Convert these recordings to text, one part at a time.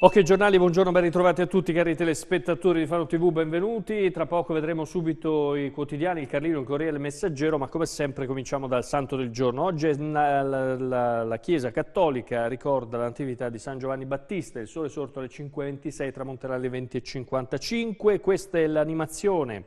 Ok giornali, buongiorno, ben ritrovati a tutti cari telespettatori di Fano TV, benvenuti. Tra poco vedremo subito i quotidiani, il Carlino, il Corriere, il Messaggero, ma come sempre cominciamo dal Santo del Giorno. Oggi la, la, la Chiesa Cattolica ricorda l'antività di San Giovanni Battista, il sole sorto alle 5.26, tramonterà alle 20.55. Questa è l'animazione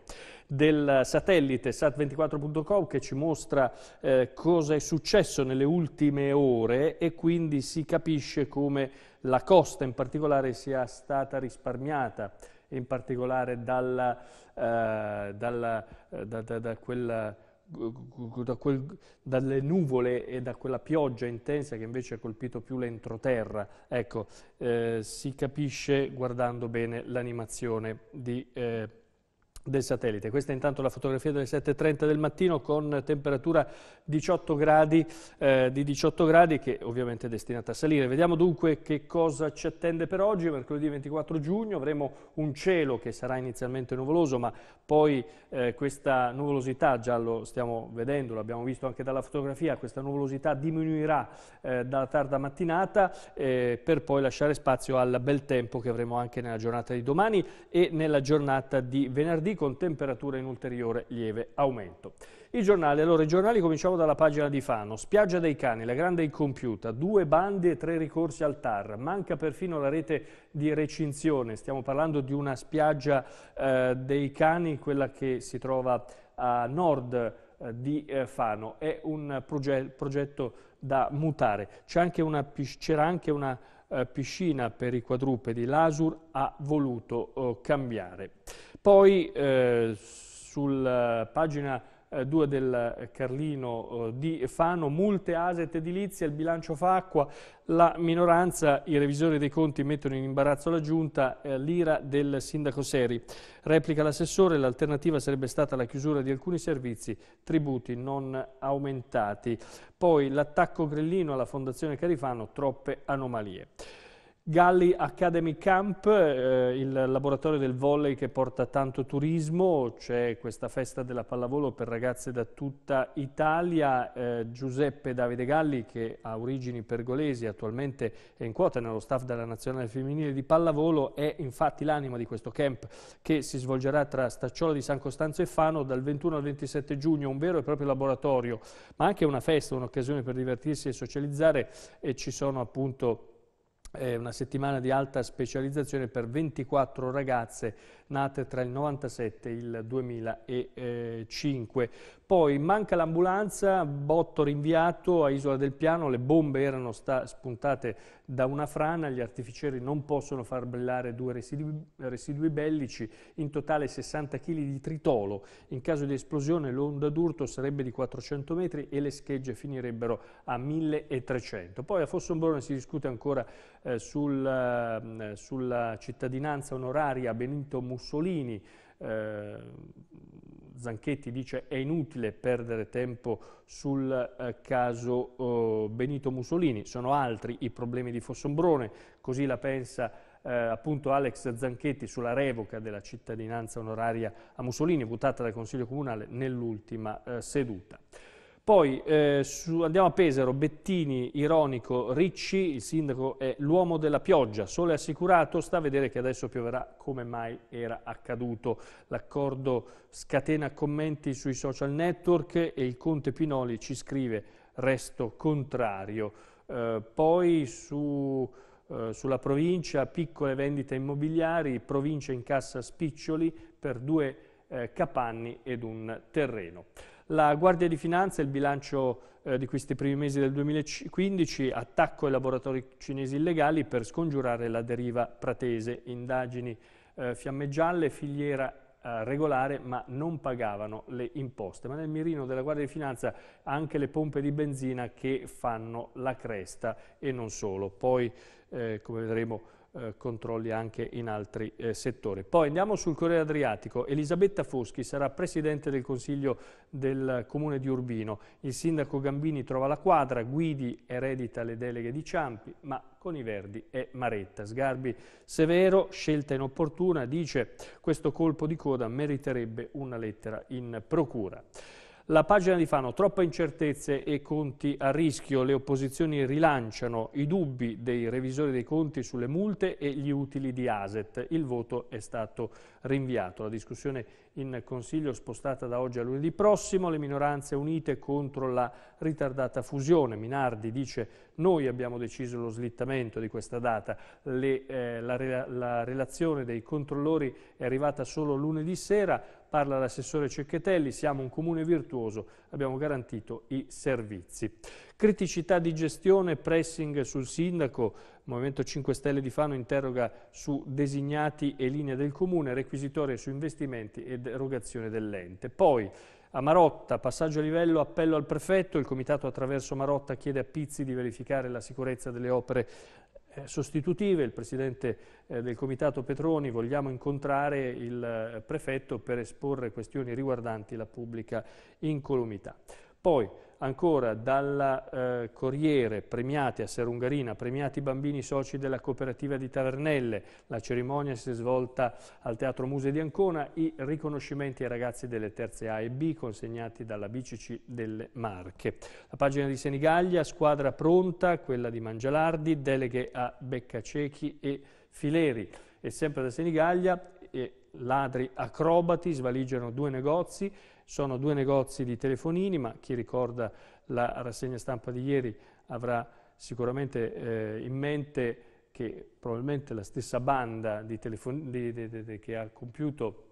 del satellite sat24.com che ci mostra eh, cosa è successo nelle ultime ore e quindi si capisce come la costa in particolare sia stata risparmiata, in particolare dalla, eh, dalla, eh, da, da, da quella da quel, dalle nuvole e da quella pioggia intensa che invece ha colpito più l'entroterra. Ecco, eh, si capisce guardando bene l'animazione di eh, del satellite. Questa è intanto la fotografia delle 7.30 del mattino con temperatura 18 gradi, eh, di 18 gradi che ovviamente è destinata a salire. Vediamo dunque che cosa ci attende per oggi, mercoledì 24 giugno avremo un cielo che sarà inizialmente nuvoloso ma poi eh, questa nuvolosità, già lo stiamo vedendo, l'abbiamo visto anche dalla fotografia, questa nuvolosità diminuirà eh, dalla tarda mattinata eh, per poi lasciare spazio al bel tempo che avremo anche nella giornata di domani e nella giornata di venerdì venerdì con temperature in ulteriore lieve aumento. I giornali, allora i giornali cominciamo dalla pagina di Fano, spiaggia dei cani, la grande incompiuta, due bandi e tre ricorsi al TAR, manca perfino la rete di recinzione, stiamo parlando di una spiaggia eh, dei cani, quella che si trova a nord eh, di eh, Fano. È un proge progetto da mutare. C'era anche una, anche una uh, piscina per i quadrupedi. L'Asur ha voluto uh, cambiare. Poi eh, sulla eh, pagina 2 eh, del eh, Carlino di Fano, multe aset edilizia, il bilancio fa acqua, la minoranza, i revisori dei conti mettono in imbarazzo la giunta, l'ira del sindaco Seri. Replica l'assessore, l'alternativa sarebbe stata la chiusura di alcuni servizi, tributi non aumentati. Poi l'attacco grellino alla Fondazione Carifano, troppe anomalie. Galli Academy Camp, eh, il laboratorio del volley che porta tanto turismo, c'è questa festa della pallavolo per ragazze da tutta Italia, eh, Giuseppe Davide Galli che ha origini pergolesi, attualmente è in quota nello staff della Nazionale Femminile di Pallavolo, è infatti l'anima di questo camp che si svolgerà tra Stacciola di San Costanzo e Fano dal 21 al 27 giugno, un vero e proprio laboratorio, ma anche una festa, un'occasione per divertirsi e socializzare e ci sono appunto eh, una settimana di alta specializzazione per 24 ragazze nate tra il 97 e il 2005. Poi manca l'ambulanza, botto rinviato a Isola del Piano, le bombe erano spuntate da una frana, gli artificieri non possono far brillare due residui, residui bellici, in totale 60 kg di tritolo. In caso di esplosione l'onda d'urto sarebbe di 400 metri e le schegge finirebbero a 1300. Poi a Fossombrone si discute ancora eh, sul, eh, sulla cittadinanza onoraria Benito Mussolini, eh, Zanchetti dice è inutile perdere tempo sul eh, caso eh, Benito Mussolini, sono altri i problemi di Fossombrone, così la pensa eh, appunto Alex Zanchetti sulla revoca della cittadinanza onoraria a Mussolini votata dal Consiglio Comunale nell'ultima eh, seduta. Poi eh, su, andiamo a Pesaro, Bettini, ironico, Ricci, il sindaco è l'uomo della pioggia, sole assicurato, sta a vedere che adesso pioverà come mai era accaduto. L'accordo scatena commenti sui social network e il conte Pinoli ci scrive resto contrario. Eh, poi su, eh, sulla provincia piccole vendite immobiliari, provincia in cassa spiccioli per due eh, capanni ed un terreno. La Guardia di Finanza, il bilancio eh, di questi primi mesi del 2015, attacco ai laboratori cinesi illegali per scongiurare la deriva pratese, indagini eh, fiamme gialle, filiera eh, regolare ma non pagavano le imposte. Ma nel mirino della Guardia di Finanza anche le pompe di benzina che fanno la cresta e non solo. Poi, eh, come vedremo, eh, controlli anche in altri eh, settori. Poi andiamo sul Corriere Adriatico. Elisabetta Foschi sarà Presidente del Consiglio del Comune di Urbino. Il Sindaco Gambini trova la quadra, Guidi eredita le deleghe di Ciampi, ma con i Verdi è Maretta. Sgarbi severo, scelta inopportuna, dice questo colpo di coda meriterebbe una lettera in procura. La pagina di Fano, troppe incertezze e conti a rischio, le opposizioni rilanciano i dubbi dei revisori dei conti sulle multe e gli utili di ASET. Il voto è stato rinviato. La discussione in Consiglio spostata da oggi a lunedì prossimo, le minoranze unite contro la ritardata fusione. Minardi dice noi abbiamo deciso lo slittamento di questa data, le, eh, la, la relazione dei controllori è arrivata solo lunedì sera, parla l'assessore Cecchetelli, siamo un comune virtuoso, abbiamo garantito i servizi criticità di gestione, pressing sul sindaco, Movimento 5 Stelle di Fano interroga su designati e linee del comune, requisitorie su investimenti ed erogazione dell'ente. Poi a Marotta, passaggio a livello, appello al prefetto, il comitato attraverso Marotta chiede a Pizzi di verificare la sicurezza delle opere eh, sostitutive, il presidente eh, del comitato Petroni, vogliamo incontrare il eh, prefetto per esporre questioni riguardanti la pubblica incolumità. Poi ancora dalla eh, Corriere premiati a Serungarina, premiati i bambini soci della cooperativa di Tavernelle, la cerimonia si è svolta al Teatro Muse di Ancona, i riconoscimenti ai ragazzi delle terze A e B consegnati dalla BCC delle Marche. La pagina di Senigallia, squadra pronta, quella di Mangialardi, deleghe a Beccacechi e Fileri. E sempre da Senigallia ladri acrobati svaligiano due negozi, sono due negozi di telefonini, ma chi ricorda la rassegna stampa di ieri avrà sicuramente eh, in mente che probabilmente la stessa banda di di, di, di, che ha compiuto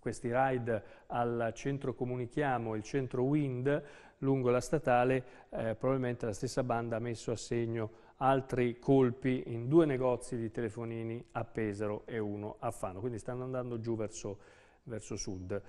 questi raid al centro Comunichiamo il centro Wind lungo la statale, eh, probabilmente la stessa banda ha messo a segno altri colpi in due negozi di telefonini a Pesaro e uno a Fano, quindi stanno andando giù verso, verso sud.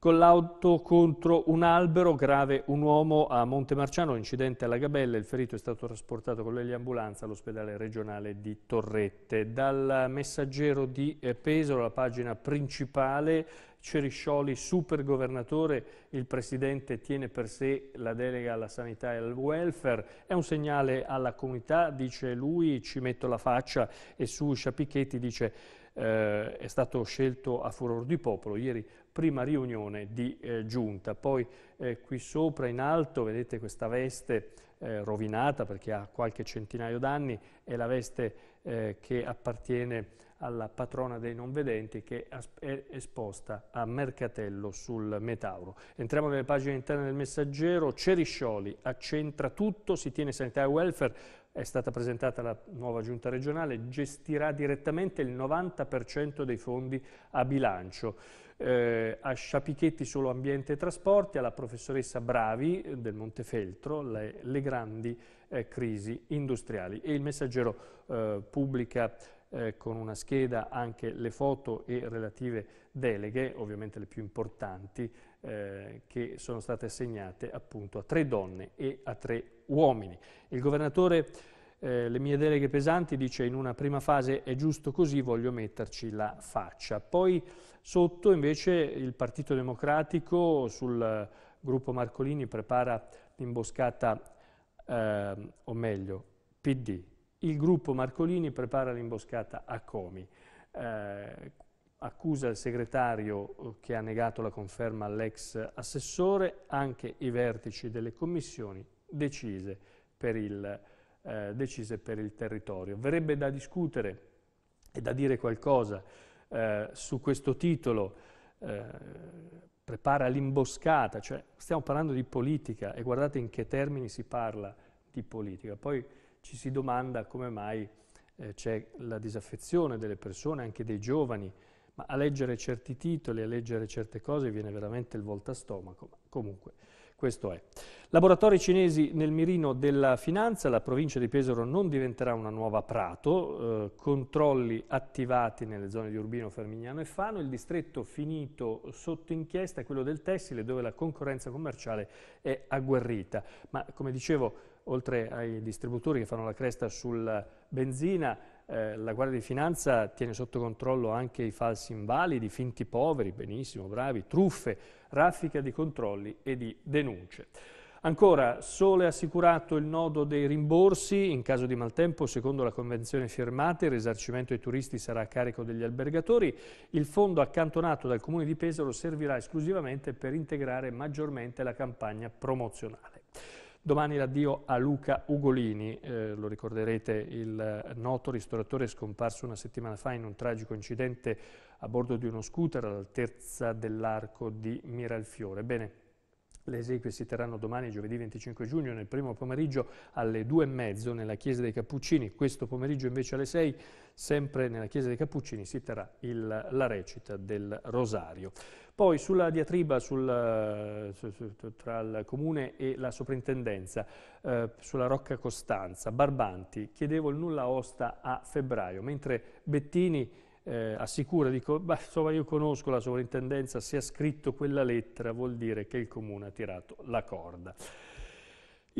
Con l'auto contro un albero, grave un uomo a Montemarciano, incidente alla gabella, il ferito è stato trasportato con l'eliambulanza all'ospedale regionale di Torrette. Dal messaggero di eh, Pesaro, la pagina principale, Ceriscioli, super governatore, il Presidente tiene per sé la delega alla sanità e al welfare, è un segnale alla comunità, dice lui, ci metto la faccia e su Sciapichetti dice eh, è stato scelto a furor di popolo. Ieri prima riunione di eh, giunta, poi eh, qui sopra in alto vedete questa veste eh, rovinata perché ha qualche centinaio d'anni, è la veste eh, che appartiene alla patrona dei non vedenti che è esposta a mercatello sul Metauro. Entriamo nelle pagine interne del messaggero, Ceriscioli accentra tutto, si tiene sanità e welfare, è stata presentata la nuova giunta regionale, gestirà direttamente il 90% dei fondi a bilancio eh, a Sciapichetti solo ambiente e trasporti, alla professoressa Bravi eh, del Montefeltro, le, le grandi eh, crisi industriali. E il messaggero eh, pubblica eh, con una scheda anche le foto e relative deleghe, ovviamente le più importanti, eh, che sono state assegnate appunto a tre donne e a tre uomini. Il governatore eh, le mie deleghe pesanti dice in una prima fase è giusto così, voglio metterci la faccia. Poi sotto invece il Partito Democratico sul gruppo Marcolini prepara l'imboscata, eh, o meglio, PD. Il gruppo Marcolini prepara l'imboscata a Comi. Eh, accusa il segretario eh, che ha negato la conferma all'ex assessore, anche i vertici delle commissioni decise per il eh, decise per il territorio. Verrebbe da discutere e da dire qualcosa eh, su questo titolo, eh, prepara l'imboscata, cioè stiamo parlando di politica e guardate in che termini si parla di politica. Poi ci si domanda come mai eh, c'è la disaffezione delle persone, anche dei giovani, ma a leggere certi titoli, a leggere certe cose viene veramente il voltastomaco. Comunque. Questo è. Laboratori cinesi nel mirino della finanza, la provincia di Pesaro non diventerà una nuova Prato, eh, controlli attivati nelle zone di Urbino, Fermignano e Fano, il distretto finito sotto inchiesta è quello del tessile dove la concorrenza commerciale è agguerrita. Ma come dicevo, oltre ai distributori che fanno la cresta sulla benzina, eh, la Guardia di Finanza tiene sotto controllo anche i falsi invalidi, finti poveri, benissimo, bravi, truffe, raffica di controlli e di denunce. Ancora, Sole è assicurato il nodo dei rimborsi. In caso di maltempo, secondo la convenzione firmata, il risarcimento ai turisti sarà a carico degli albergatori. Il fondo accantonato dal Comune di Pesaro servirà esclusivamente per integrare maggiormente la campagna promozionale. Domani l'addio a Luca Ugolini, eh, lo ricorderete, il noto ristoratore scomparso una settimana fa in un tragico incidente a bordo di uno scooter all'altezza dell'arco di Miralfiore. Bene, le esequie si terranno domani, giovedì 25 giugno, nel primo pomeriggio alle due e mezzo nella Chiesa dei Cappuccini. Questo pomeriggio invece alle 6, sempre nella Chiesa dei Cappuccini, si terrà il, la recita del Rosario. Poi sulla diatriba sul, tra il comune e la soprintendenza, eh, sulla Rocca Costanza, Barbanti, chiedevo il nulla osta a febbraio, mentre Bettini eh, assicura, dico, bah, insomma io conosco la sovrintendenza, se ha scritto quella lettera vuol dire che il comune ha tirato la corda.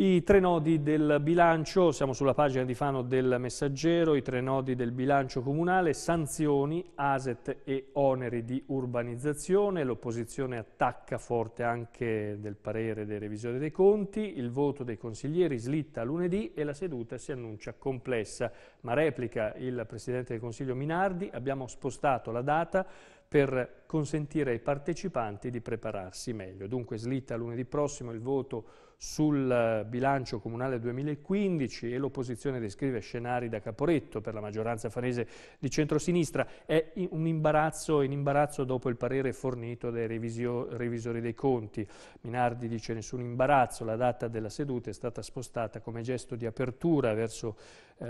I tre nodi del bilancio, siamo sulla pagina di Fano del Messaggero, i tre nodi del bilancio comunale, sanzioni, aset e oneri di urbanizzazione, l'opposizione attacca forte anche del parere dei revisori dei conti, il voto dei consiglieri slitta lunedì e la seduta si annuncia complessa, ma replica il Presidente del Consiglio Minardi, abbiamo spostato la data per consentire ai partecipanti di prepararsi meglio. Dunque slitta lunedì prossimo il voto sul eh, bilancio comunale 2015 e l'opposizione descrive scenari da caporetto per la maggioranza farese di centrosinistra. È un imbarazzo, in imbarazzo dopo il parere fornito dai revisio, revisori dei conti. Minardi dice nessun imbarazzo, la data della seduta è stata spostata come gesto di apertura verso eh,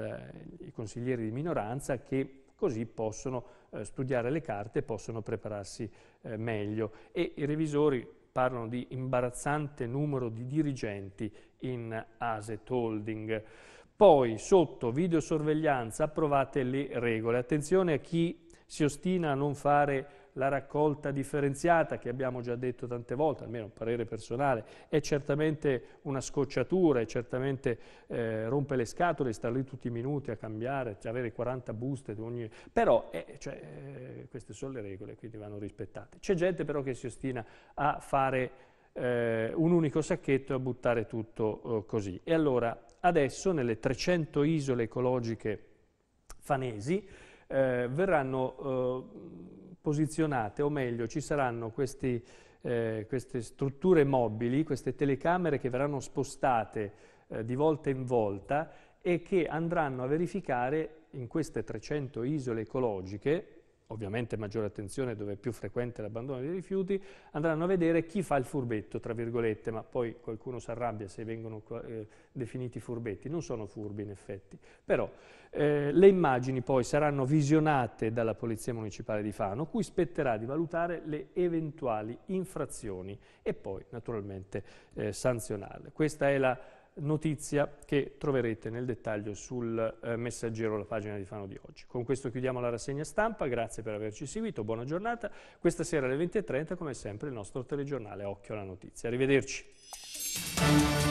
i consiglieri di minoranza che così possono eh, studiare le carte e possono prepararsi eh, meglio. E i revisori parlano di imbarazzante numero di dirigenti in Aset Holding. Poi sotto videosorveglianza approvate le regole. Attenzione a chi si ostina a non fare la raccolta differenziata che abbiamo già detto tante volte, almeno un parere personale, è certamente una scocciatura, è certamente eh, rompe le scatole stare lì tutti i minuti a cambiare, avere 40 buste, ogni... però eh, cioè, eh, queste sono le regole, quindi vanno rispettate. C'è gente però che si ostina a fare eh, un unico sacchetto e a buttare tutto eh, così. E allora adesso nelle 300 isole ecologiche fanesi eh, verranno posizionate, o meglio ci saranno questi, eh, queste strutture mobili, queste telecamere che verranno spostate eh, di volta in volta e che andranno a verificare in queste 300 isole ecologiche, ovviamente maggiore attenzione dove è più frequente l'abbandono dei rifiuti, andranno a vedere chi fa il furbetto, tra virgolette, ma poi qualcuno si arrabbia se vengono eh, definiti furbetti, non sono furbi in effetti. Però eh, le immagini poi saranno visionate dalla Polizia Municipale di Fano, cui spetterà di valutare le eventuali infrazioni e poi naturalmente eh, sanzionarle. Questa è la notizia che troverete nel dettaglio sul eh, messaggero, la pagina di Fano di oggi. Con questo chiudiamo la rassegna stampa, grazie per averci seguito, buona giornata. Questa sera alle 20.30 come sempre il nostro telegiornale Occhio alla Notizia. Arrivederci.